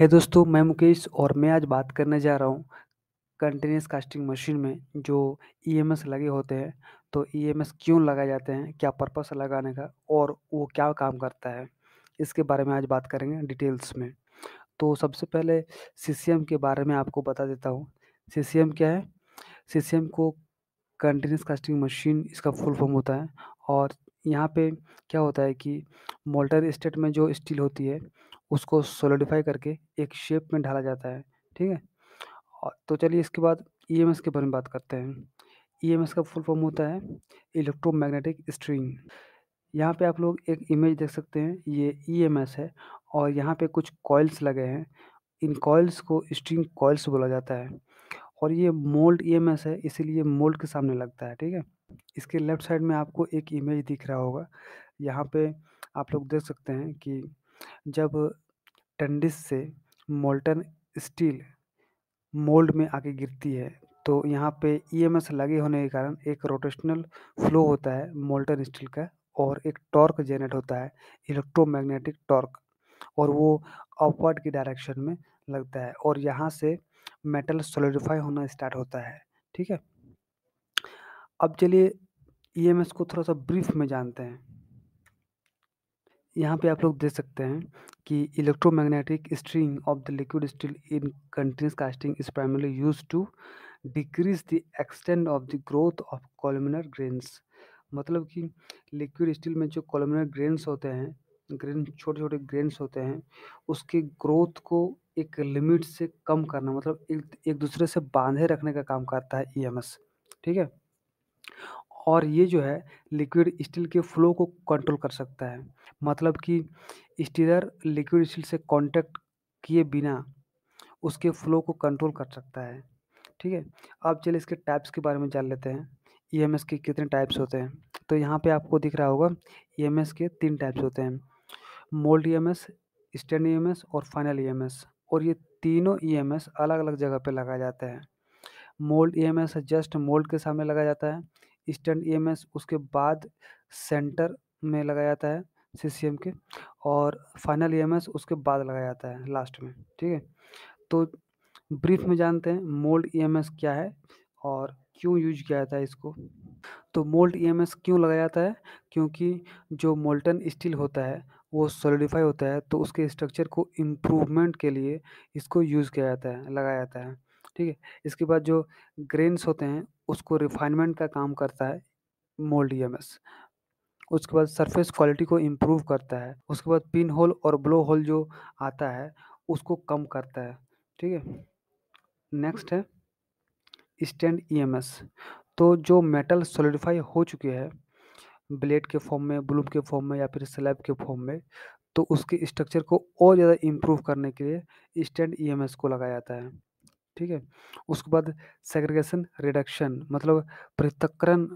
है hey दोस्तों मैं मुकेश और मैं आज बात करने जा रहा हूँ कंटिन्यूस कास्टिंग मशीन में जो ईएमएस लगे होते हैं तो ईएमएस क्यों लगाए जाते हैं क्या पर्पस है लगाने का और वो क्या काम करता है इसके बारे में आज बात करेंगे डिटेल्स में तो सबसे पहले एम के बारे में आपको बता देता हूँ एम क्या है एम को कंटिन्यूस कास्टिंग मशीन इसका फुल फॉर्म होता है और यहाँ पे क्या होता है कि मोल्टर स्टेट में जो स्टील होती है उसको सोलिडिफाई करके एक शेप में ढाला जाता है ठीक है तो चलिए इसके बाद ईएमएस के बारे में बात करते हैं ईएमएस का फुल फॉर्म होता है इलेक्ट्रोमैग्नेटिक स्ट्रिंग यहाँ पे आप लोग एक इमेज देख सकते हैं ये ईएमएस है और यहाँ पे कुछ कॉइल्स लगे हैं इन कॉइल्स को स्ट्रिंग कॉइल्स बोला जाता है और ये मोल्ड ईएमएस है इसीलिए मोल्ड के सामने लगता है ठीक है इसके लेफ्ट साइड में आपको एक इमेज दिख रहा होगा यहाँ पे आप लोग देख सकते हैं कि जब टंडिस से मोल्टन स्टील मोल्ड में आके गिरती है तो यहाँ पे ईएमएस लगे होने के कारण एक रोटेशनल फ्लो होता है मोल्टन स्टील का और एक टॉर्क जेनरेट होता है इलेक्ट्रोमैग्नेटिक टॉर्क और वो अपवर्ड की डायरेक्शन में लगता है और यहाँ से मेटल सोलिडिफाई होना स्टार्ट होता है ठीक है अब चलिए ईएमएस को थोड़ा सा ब्रीफ में जानते हैं यहाँ पे आप लोग देख सकते हैं कि electromagnetic string of the liquid steel in continuous casting is primarily use to decrease the extend of the growth of columnar grains मतलब कि लिक्विड स्टील में जो कॉलमिनर ग्रेन्स होते हैं ग्रेन छोटे छोटे ग्रेन्स होते हैं उसके ग्रोथ को एक लिमिट से कम करना मतलब एक एक दूसरे से बांधे रखने का काम करता है ई e ठीक है और ये जो है लिक्विड स्टील के फ्लो को कंट्रोल कर सकता है मतलब कि स्टीलर लिक्विड स्टील से कांटेक्ट किए बिना उसके फ्लो को कंट्रोल कर सकता है ठीक है अब चलिए इसके टाइप्स के बारे में जान लेते हैं ई एम एस के कितने टाइप्स होते हैं तो यहाँ पे आपको दिख रहा होगा ई एम एस के तीन टाइप्स होते हैं mould E M S stand E M S और फाइनल ई एम एस और ये तीनों ई e एम एस अलग अलग जगह पे लगाए जाते हैं mould E M S just mould के सामने लगाया जाता है स्टैंड ईएमएस e उसके बाद सेंटर में लगाया जाता है सीसीएम के और फाइनल ईएमएस e उसके बाद लगाया जाता है लास्ट में ठीक है तो ब्रीफ में जानते हैं मोल्ड ईएमएस e क्या है और क्यों यूज किया जाता है इसको तो मोल्ड ईएमएस क्यों लगाया जाता है क्योंकि जो मोल्टन स्टील होता है वो सॉलिडिफाई होता है तो उसके स्ट्रक्चर को इम्प्रूवमेंट के लिए इसको यूज़ किया जाता है लगाया जाता है ठीक है इसके बाद जो ग्रेन्स होते हैं उसको रिफाइनमेंट का काम करता है मोल्ड ई e उसके बाद सरफेस क्वालिटी को इम्प्रूव करता है उसके बाद पिन होल और ब्लो होल जो आता है उसको कम करता है ठीक है नेक्स्ट है स्टैंड ई e तो जो मेटल सोलिडिफाई हो चुके हैं ब्लेड के फॉर्म में ब्लूम के फॉर्म में या फिर स्लैब के फॉर्म में तो उसके स्ट्रक्चर को और ज़्यादा इम्प्रूव करने के लिए स्टैंड ई e को लगाया जाता है ठीक है उसके बाद सेग्रीगेशन रिडक्शन मतलब पृथक्करण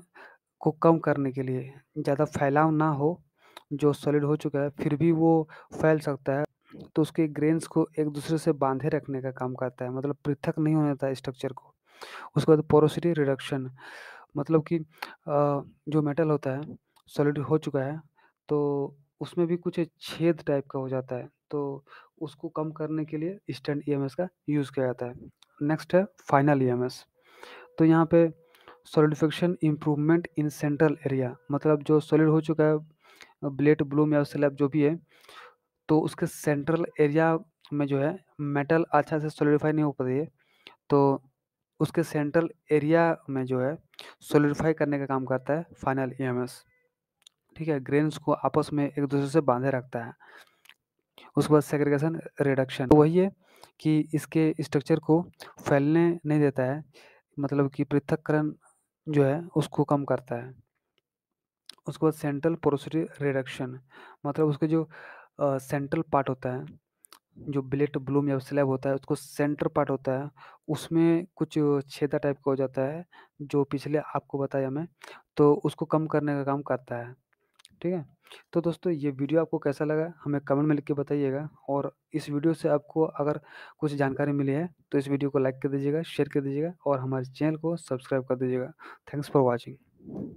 को कम करने के लिए ज़्यादा फैलाव ना हो जो सॉलिड हो चुका है फिर भी वो फैल सकता है तो उसके ग्रेन्स को एक दूसरे से बांधे रखने का काम करता है मतलब पृथक नहीं होने देता स्ट्रक्चर को उसके बाद पोरोसिटी रिडक्शन मतलब कि जो मेटल होता है सॉलिड हो चुका है तो उसमें भी कुछ छेद टाइप का हो जाता है तो उसको कम करने के लिए स्टैंड ईएमएस e का यूज़ किया जाता है नेक्स्ट है फाइनल ईएमएस e तो यहाँ पे solidification improvement in central area मतलब जो सॉलिड हो चुका है ब्लेड ब्लूम या स्लैब जो भी है तो उसके सेंट्रल एरिया में जो है मेटल अच्छा से सॉलिडिफाई नहीं हो पाती है तो उसके सेंट्रल एरिया में जो है सॉलिडिफाई करने का काम करता है फाइनल ईएमएस e ठीक है ग्रेन्स को आपस में एक दूसरे से बांधे रखता है उसके बाद सेग्रीगेशन रिडक्शन तो वही है कि इसके स्ट्रक्चर को फैलने नहीं देता है मतलब कि पृथककरण जो है उसको कम करता है उसके बाद सेंट्रल पोरोसिटी रिडक्शन मतलब उसके जो सेंट्रल पार्ट होता है जो ब्लेट ब्लूम या स्लैब होता है उसको सेंटर पार्ट होता है उसमें कुछ छेदा टाइप का हो जाता है जो पिछले आपको बताया मैं तो उसको कम करने का काम करता है ठीक है तो दोस्तों ये वीडियो आपको कैसा लगा हमें कमेंट में लिख के बताइएगा और इस वीडियो से आपको अगर कुछ जानकारी मिली है तो इस वीडियो को लाइक कर दीजिएगा शेयर कर दीजिएगा और हमारे चैनल को सब्सक्राइब कर दीजिएगा थैंक्स फॉर वॉचिंग